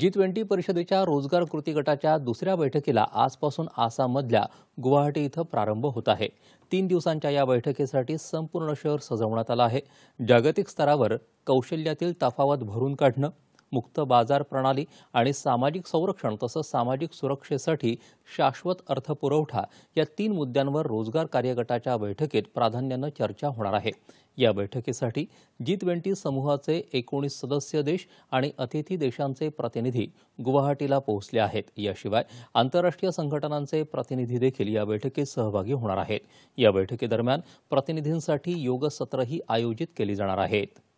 G twenty परिषदेच्या रोजगार कृती गटाच्या दुसऱ्या बैठकीला आजपासून आसाममधल्या गुवाहाटी इथं प्रारंभ होत आहे तीन दिवसांच्या या बैठकीसाठी संपूर्ण शहर सजवण्यात आलं आहे जागतिक स्तरावर कौशल्यातील तफावत भरून काढणं मुक्त बाजार प्रणाली आणि सामाजिक संरक्षण तसंच सामाजिक सुरक्षेसाठी शाश्वत अर्थपुरवठा या तीन मुद्द्यांवर रोजगार कार्यगटाच्या बैठकीत प्राधान्यानं चर्चा होणार आहे या बैठकीसाठी जी ट्वेंटी समूहाचे एकोणीस सदस्य देश आणि अतिथी देशांचे प्रतिनिधी गुवाहाटीला पोहोचले आहेत याशिवाय आंतरराष्ट्रीय संघटनांचे प्रतिनिधी देखील या बैठकीत सहभागी होणार आहेत या बैठकीदरम्यान प्रतिनिधींसाठी योग सत्रही आयोजित केली जाणार आहेत